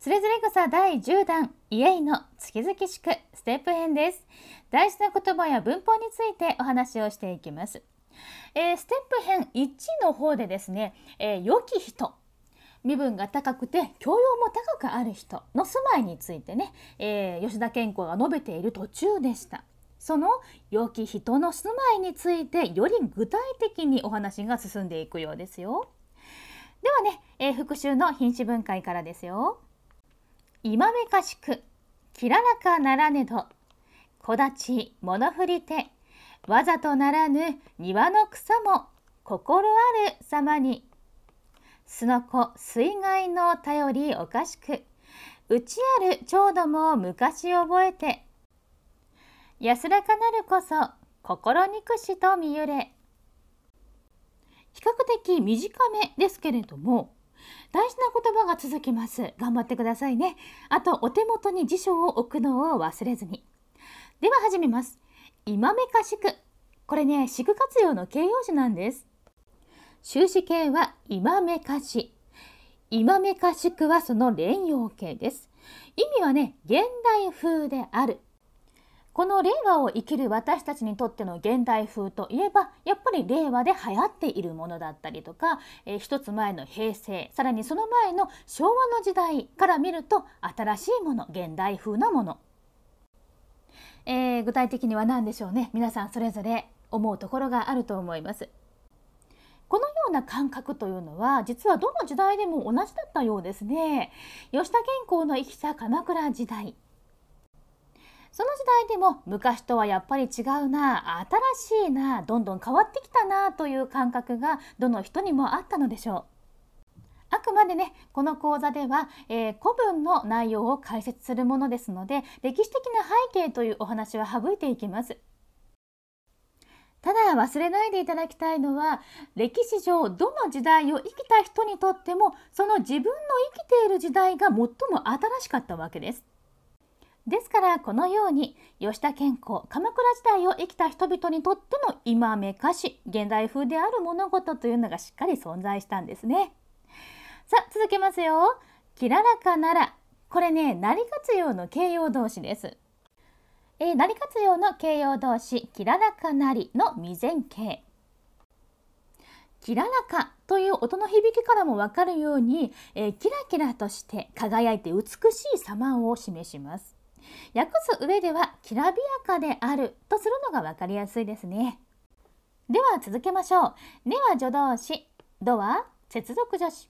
つれづれ草第10弾イエイの月々宿ステップ編です大事な言葉や文法についてお話をしていきます、えー、ステップ編1の方でですね、えー、良き人身分が高くて教養も高くある人の住まいについてね、えー、吉田健康が述べている途中でしたその良き人の住まいについてより具体的にお話が進んでいくようですよではね、え復習の品種分解からですよ今めかしく、きららかならねど、こだち、ものふり手、わざとならぬ庭の草も心ある様に。すのこ水害の頼りおかしく、うちある長度も昔覚えて、安らかなるこそ心憎しと見ゆれ。比較的短めですけれども、大事な言葉が続きます頑張ってくださいねあとお手元に辞書を置くのを忘れずにでは始めます今めかしくこれねしく活用の形容詞なんです終止形は今めかし今めかしくはその連用形です意味はね現代風であるこの令和を生きる私たちにとっての現代風といえばやっぱり令和で流行っているものだったりとか、えー、一つ前の平成さらにその前の昭和の時代から見ると新しいもの現代風なもの、えー、具体的には何でしょうね皆さんそれぞれ思うところがあると思います。このような感覚というのは実はどの時代でも同じだったようですね吉田健康の生きた鎌倉時代その時代でも昔とはやっぱり違うな新しいなどんどん変わってきたなという感覚がどの人にもあったのでしょう。あくまでねこの講座では、えー、古文の内容を解説するものですので歴史的な背景というお話は省いていきます。ただ忘れないでいただきたいのは歴史上どの時代を生きた人にとってもその自分の生きている時代が最も新しかったわけです。ですからこのように吉田健康鎌倉時代を生きた人々にとっての今めかし現代風である物事というのがしっかり存在したんですね。さあ続けますよ。きららかならこれね成活用の形容動詞です。えー、成活用の形容動詞きららかなりの未然形。きららかという音の響きからもわかるように、えー、キラキラとして輝いて美しい様を示します。訳す上ではきらびやかであるとするのが分かりやすいですねでは続けましょう「ね」は助動詞「ど」は接続助詞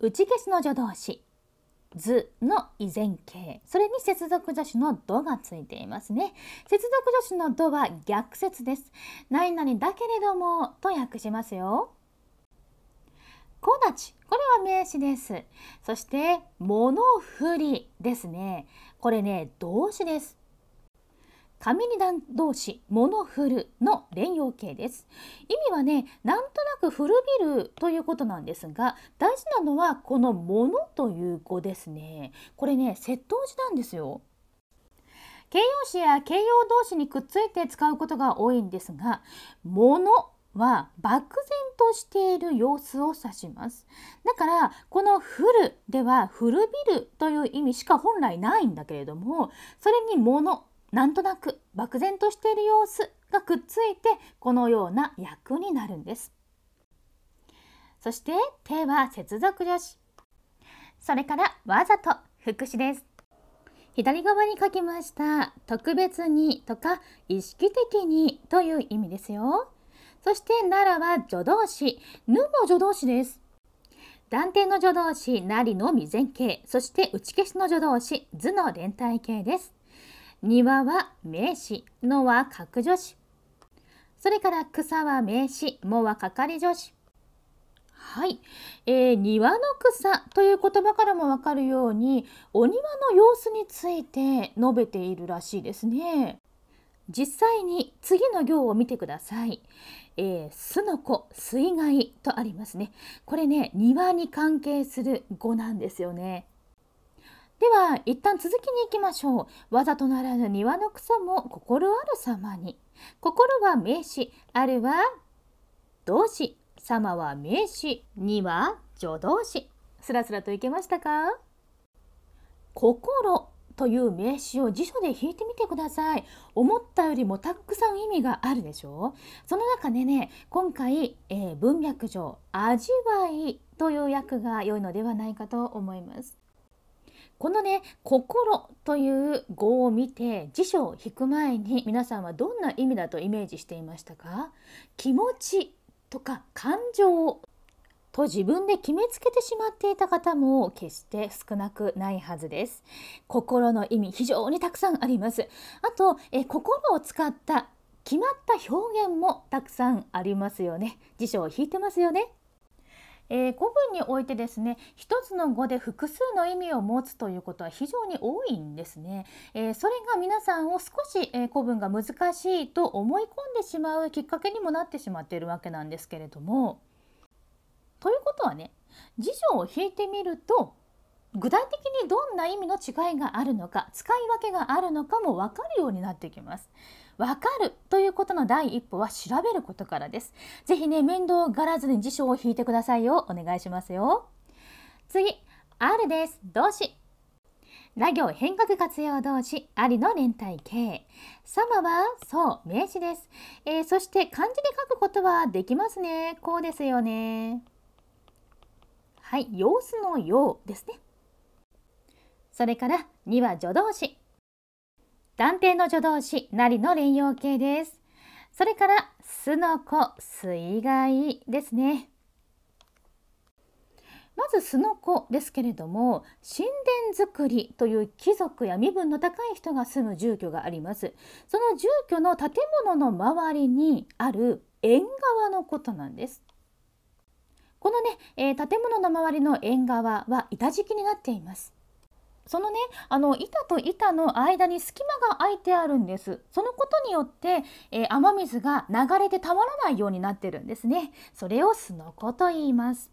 打ち消しの助動詞「図」の依然形それに接続助詞の「ど」がついていますね接続助詞の「ど」は逆説です何々だけれどもと訳しますよこれ名詞です。そして物振りですね。これね動詞です。紙に段同士物振るの連用形です意味はねなんとなく古びるということなんですが大事なのはこの物という語ですねこれね窃盗時なんですよ形容詞や形容動詞にくっついて使うことが多いんですが物は漠然としている様子を指しますだからこの「降る」では「古びる」という意味しか本来ないんだけれどもそれに「もの」なんとなく漠然としている様子がくっついてこのような役になるんです。そして「手」は接続助詞それから「わざと」副詞です。左側に書きました「特別に」とか「意識的に」という意味ですよ。そして奈良は助動詞、ぬも助動詞です。断定の助動詞、なりのみ前形、そして打ち消しの助動詞、図の連帯形です。庭は名詞、のは格助詞。それから草は名詞、もは係助詞。はい、えー、庭の草という言葉からもわかるようにお庭の様子について述べているらしいですね。実際に次の行を見てください。えー、すの子水害とありますねこれね庭に関係する語なんですよねでは一旦続きに行きましょうわざとならぬ庭の草も心ある様に心は名詞あるは動詞様は名詞には助動詞すらすらといけましたか心という名詞を辞書で引いてみてください。思ったよりもたくさん意味があるでしょうその中でね、今回、えー、文脈上、味わいという訳が良いのではないかと思います。このね「心」という語を見て辞書を引く前に皆さんはどんな意味だとイメージしていましたか気持ちとか感情と自分で決めつけてしまっていた方も決して少なくないはずです。心の意味非常にたくさんあります。あと、え心を使った決まった表現もたくさんありますよね。辞書を引いてますよね。えー、古文においてですね一つの語で複数の意味を持つということは非常に多いんですね、えー、それが皆さんを少し、えー、古文が難しいと思い込んでしまうきっかけにもなってしまっているわけなんですけれどもということはね辞書を引いてみると具体的にどんな意味の違いがあるのか使い分けがあるのかも分かるようになってきます。分かるということの第一歩は調べることからです。ぜひね面倒がらずに辞書を引いてくださいよお願いしますよ。次あるです。動詞ラ行変革活用動詞ありの連帯形様はそう名詞です、えー、そして漢字で書くことはできますねこうですよねはい、様子のようですね。それから2は助動詞。断定の助動詞なりの連用形です。それからすのこ、水害ですね。まずすのこですけれども神殿造りという貴族や身分の高い人が住む住居がありますその住居の建物の周りにある縁側のことなんですこのね、えー、建物の周りの縁側は板敷きになっていますそのねあの板と板の間に隙間が空いてあるんですそのことによって、えー、雨水が流れてたまらないようになってるんですねそれをすのこと言います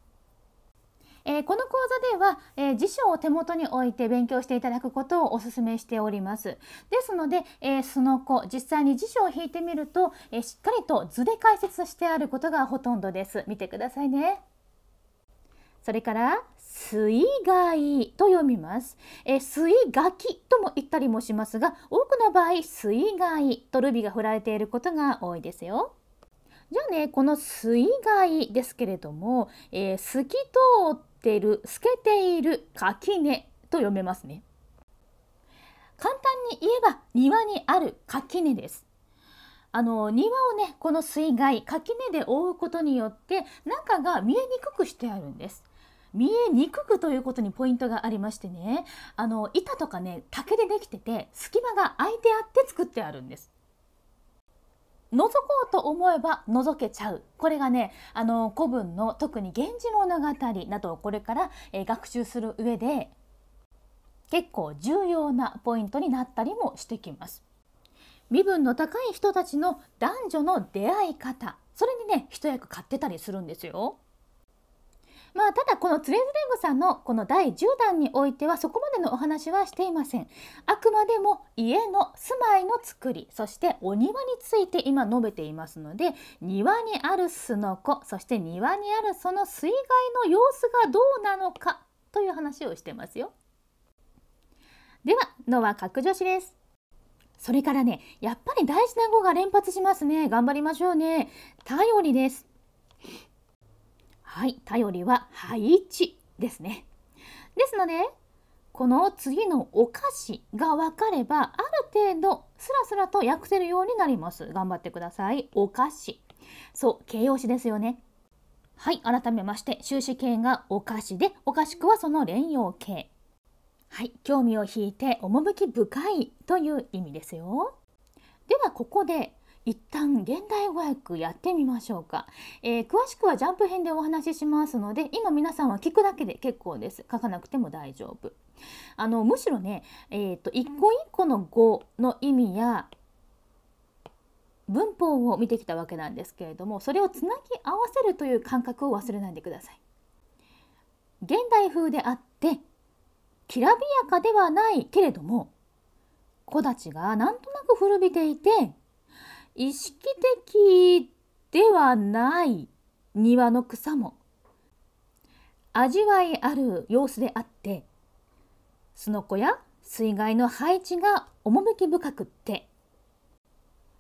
えー、この講座では、えー、辞書を手元に置いて勉強していただくことをお勧めしております。ですので、えー、その子実際に辞書を引いてみると、えしっかりと図で解説してあることがほとんどです。見てくださいね。それから水害と読みます。え水垣とも言ったりもしますが、多くの場合水害とルビが振られていることが多いですよ。じゃあね、この水害ですけれども、えー、透き通ってる、透けている垣根と読めますね。簡単に言えば庭にある垣根です。あの庭をねこの水害垣根で覆うことによって中が見えにくくしてあるんです見えにくくということにポイントがありましてねあの板とかね竹でできてて隙間が空いてあって作ってあるんです。覗こうと思えば覗けちゃうこれがねあの古文の特に「源氏物語」などをこれから、え学習する上で結構重要なポイントになったりもしてきます。身分の高い人たちの男女の出会い方それにね一役買ってたりするんですよ。まあ、ただこのつれづさんのこの第10弾においてはそこまでのお話はしていませんあくまでも家の住まいの作りそしてお庭について今述べていますので庭にあるすのこそして庭にあるその水害の様子がどうなのかという話をしてますよではのは角女子ですそれからねやっぱり大事な語が連発しますね頑張りましょうね頼りですはい、頼りは配置ですね。ですので、この次のお菓子が分かれば、ある程度スラスラと訳せるようになります。頑張ってください。お菓子。そう、形容詞ですよね。はい、改めまして、終止形がお菓子で、おかしくはその連用形。はい、興味を引いて趣深いという意味ですよ。ではここで一旦現代語訳やってみましょうか、えー、詳しくはジャンプ編でお話ししますので今皆さんは聞くだけで結構です書かなくても大丈夫あのむしろね、えーと、一個一個の語の意味や文法を見てきたわけなんですけれどもそれをつなぎ合わせるという感覚を忘れないでください現代風であってきらびやかではないけれども木立がなんとなく古びていて意識的ではない庭の草も味わいある様子であってすのこや水害の配置が趣深くって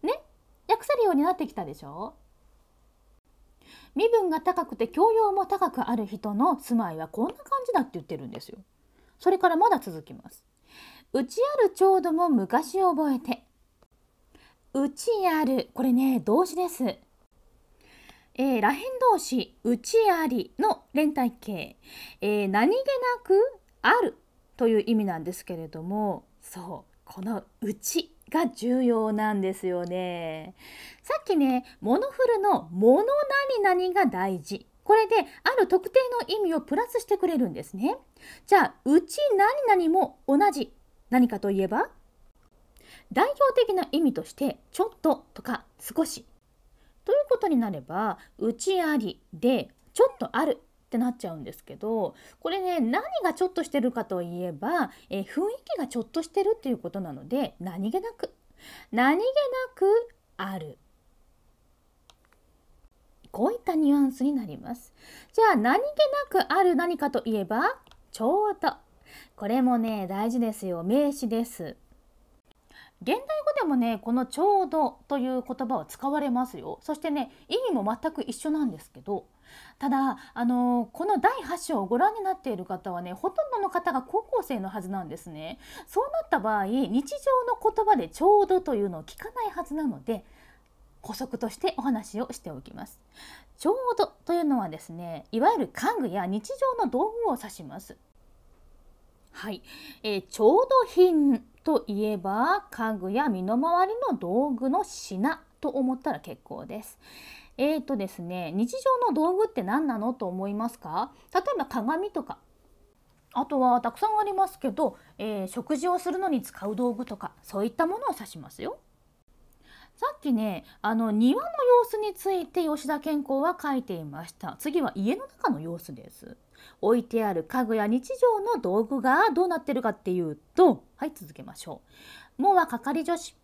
ね訳せるようになってきたでしょ身分が高くて教養も高くある人の住まいはこんな感じだって言ってるんですよ。それからまだ続きます。うちあるちょうども昔覚えてうちあるこれね動詞です、えー、らへん動詞うちありの連帯形、えー、何気なくあるという意味なんですけれどもそうこのうちが重要なんですよねさっきねモノフルの「もの何々」が大事これである特定の意味をプラスしてくれるんですねじゃあうち何々も同じ何かといえば代表的な意味として「ちょっと」とか「少し」ということになれば「うちあり」で「ちょっとある」ってなっちゃうんですけどこれね何がちょっとしてるかといえば、え雰囲気がちょっとしてるっていうことなので何気なく何気なくあるこういったニュアンスになりますじゃあ何気なくある何かといえばちょうどこれもね大事ですよ名詞です現代語でもねこの「ちょうど」という言葉は使われますよそしてね意味も全く一緒なんですけどただあのこの第8章をご覧になっている方はねほとんどの方が高校生のはずなんですねそうなった場合日常の言葉で「ちょうど」というのを聞かないはずなので補足としてお話をしておきます。ちょうどというのはですねいわゆる家具や日常の道具を指します。はい、えー、ちょうど品といえば家具や身の回りの道具の品と思ったら結構です。えーとですね、日常の道具って何なのと思いますか例えば鏡とかあとはたくさんありますけど、えー、食事をするのに使う道具とかそういったものを指しますよ。さっきねあの庭の様子について吉田健康は書いていました次は家の中の様子です。置いてある家具や日常の道具がどうなってるかっていうとはい続けましょう「も」は係助詞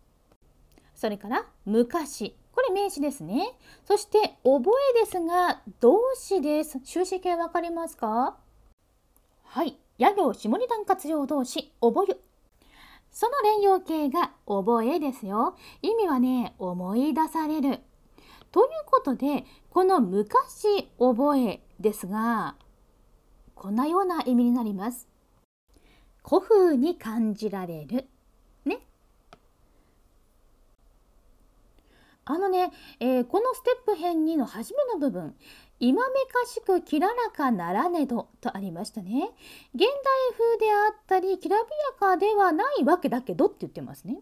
それから「昔」これ名詞ですねそして「覚え」ですが動詞です終止形わかりますかはいや行下二段活用動詞「覚え」その連用形が覚えですよ。意味はね、思い出される。ということで、この昔覚えですが、こんなような意味になります。古風に感じられる。ね。あのね、えー、このステップ編2の初めの部分「今めかしくきららかならねど」とありましたね。現代風であったりきらびやかではないわけだけどって言ってますね。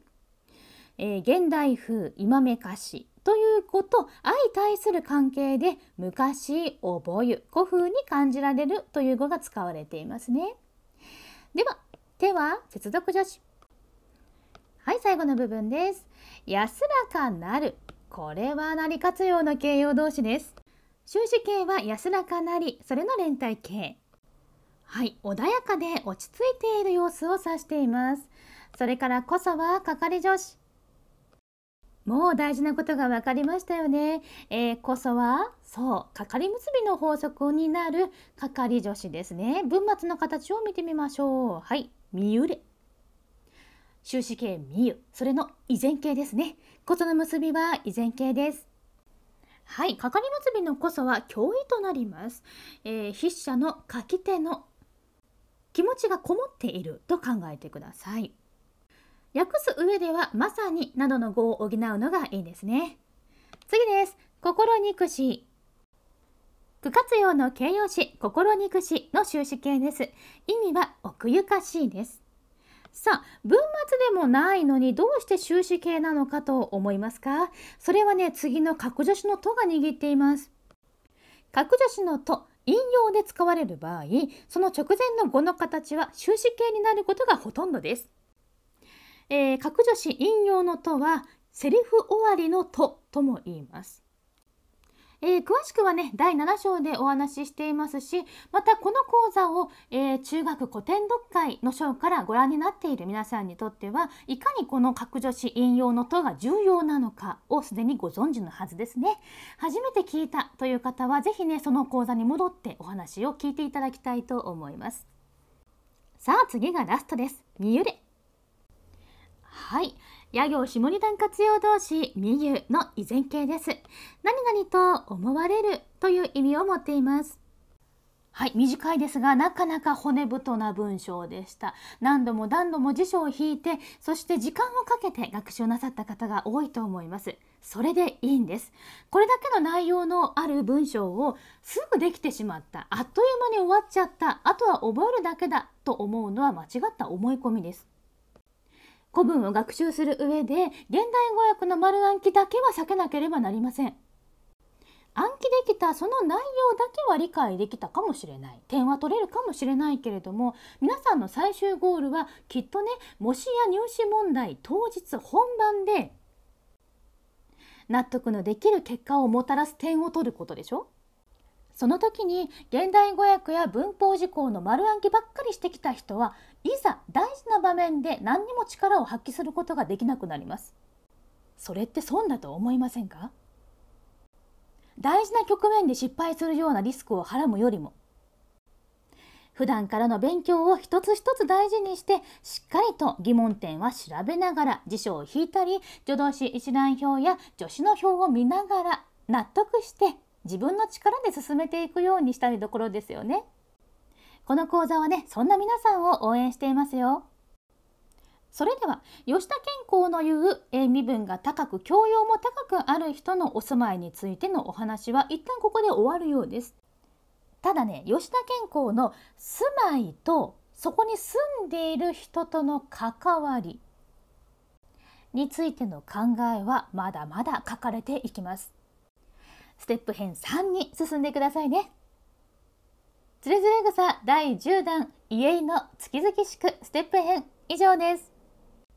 えー、現代風「今めかし」ということ相対する関係で昔覚え古風に感じられるという語が使われていますね。では手は接続助詞。はい最後の部分です。安らかなるこれは成り活用の形容動詞です。終止形は安らかなりそれの連帯形。はい、穏やかで落ち着いている様子を指しています。それからこそは係助詞。もう大事なことが分かりましたよね。えー、こそはそうかかり結びの法則になるかかり助詞ですね。文末の形を見てみましょう。はい、みゆれ。終止形みゆ、それの依然形ですね。ことの結びは依然形です。はい、かかり結びのこそは脅威となります。えー、筆者の書き手の気持ちがこもっていると考えてください。訳す上ではまさになどの語を補うのがいいですね。次です。心憎し。不活用の形容詞、心憎しの終止形です。意味は奥ゆかしいです。さあ、文末でもないのにどうして終止形なのかと思いますかそれはね、次の格助詞のとが握っています。格助詞のと、引用で使われる場合、その直前の語の形は終止形になることがほとんどです。えー、格助詞引用のとはセリフ終わりのととも言います。えー、詳しくはね第7章でお話ししていますしまたこの講座を、えー、中学古典読解の章からご覧になっている皆さんにとってはいかにこの格助詞引用のとが重要なのかをすでにご存知のはずですね初めて聞いたという方は是非ねその講座に戻ってお話を聞いていただきたいと思いますさあ次がラストです見ゆれはい。野行下二段活用動詞みゆの依然形です。何々と思われるという意味を持っています。はい、短いですが、なかなか骨太な文章でした。何度も何度も辞書を引いて、そして時間をかけて学習なさった方が多いと思います。それでいいんです。これだけの内容のある文章をすぐできてしまった。あっという間に終わっちゃった。あとは覚えるだけだと思うのは間違った思い込みです。古文を学習する上で現代語訳の丸暗記だけは避けなければなりません。暗記できたその内容だけは理解できたかもしれない点は取れるかもしれないけれども皆さんの最終ゴールはきっとね模試や入試問題当日本番で納得のできる結果をもたらす点を取ることでしょその時に現代語訳や文法事項の丸暗記ばっかりしてきた人はいざ大事な場面で何にも力を発揮することができなくなりますそれって損だと思いませんか大事な局面で失敗するようなリスクをはらむよりも普段からの勉強を一つ一つ大事にしてしっかりと疑問点は調べながら辞書を引いたり助動詞一覧表や助詞の表を見ながら納得して自分の力で進めていくようにしたいところですよね。この講座はね、そんな皆さんを応援していますよ。それでは、吉田健康の言う、え身分が高く、教養も高くある人のお住まいについてのお話は、一旦ここで終わるようです。ただね、吉田健康の住まいと、そこに住んでいる人との関わりについての考えは、まだまだ書かれていきます。ステップ編3に進んでくださいね。つれづれ草第10弾、家の月々宿ステップ編以上です。